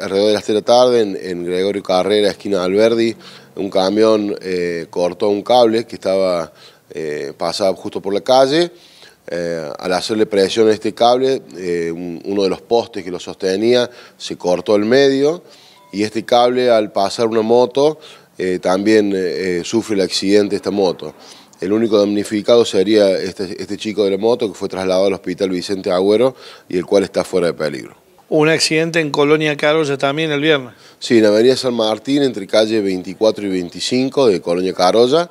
Alrededor de las 3 de la tarde, en, Gregorio Carrera, esquina de Alberdi, un camión eh, cortó un cable que estaba eh, pasado justo por la calle. Eh, al hacerle presión a este cable, uno de los postes que lo sostenía se cortó el medio y este cable al pasar una moto también sufre el accidente esta moto. El único damnificado sería este, este chico de la moto que fue trasladado al hospital Vicente Agüero y el cual está fuera de peligro un accidente en Colonia Carolla también el viernes. Sí, en Avenida San Martín, entre calle 24 y 25 de Colonia Carolla,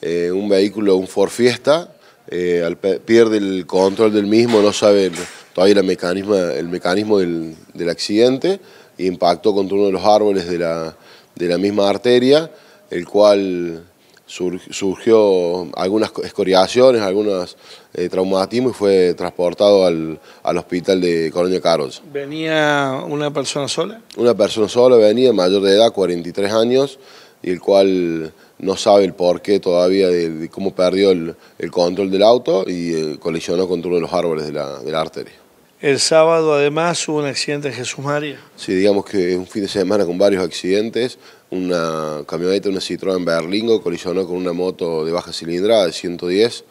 eh, un vehículo, un Ford Fiesta, eh, pierde el control del mismo, no sabe todavía el mecanismo, el mecanismo del, accidente, impactó contra uno de los árboles de la, de la misma arteria, el cual surgió algunas escoriaciones, algunos eh, traumatismos y fue transportado al, hospital de Colonia Carlos. ¿Venía una persona sola? Una persona sola venía, mayor de edad, 43 años, y el cual no sabe el porqué todavía de, cómo perdió el, control del auto y eh, colisionó contra uno de los árboles de la, de la arteria. El sábado además hubo un accidente en Jesús María. Sí, digamos que es un fin de semana con varios accidentes. Una camioneta, una Citroën Berlingo, colisionó con una moto de baja cilindrada de 110.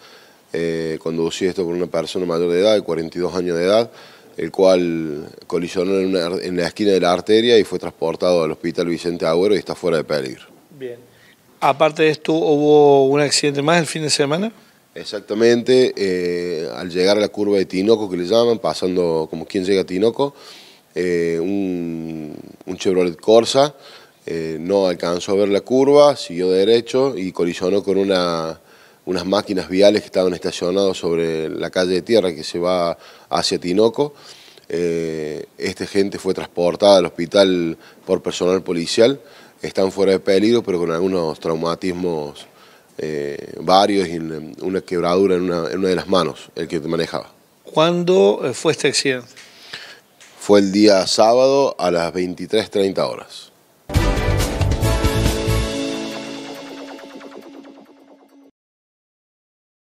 Eh, esto por una persona mayor de edad, de 42 años de edad, el cual colisionó en, en la esquina de la arteria y fue transportado al hospital Vicente Agüero y está fuera de peligro. Bien. Aparte de esto, ¿hubo un accidente más el fin de semana? Exactamente, eh, al llegar a la curva de Tinoco que le llaman, pasando como quien llega a Tinoco, eh, un, Chevrolet Corsa eh, no alcanzó a ver la curva, siguió derecho y colisionó con unas máquinas viales que estaban estacionadas sobre la calle de tierra que se va hacia Tinoco. Esta gente fue transportada al hospital por personal policial, están fuera de peligro pero con algunos traumatismos eh, varios y una quebradura en una, en una de las manos, el que te manejaba. ¿Cuándo eh, fue este accidente? Fue el día sábado a las 23.30 horas.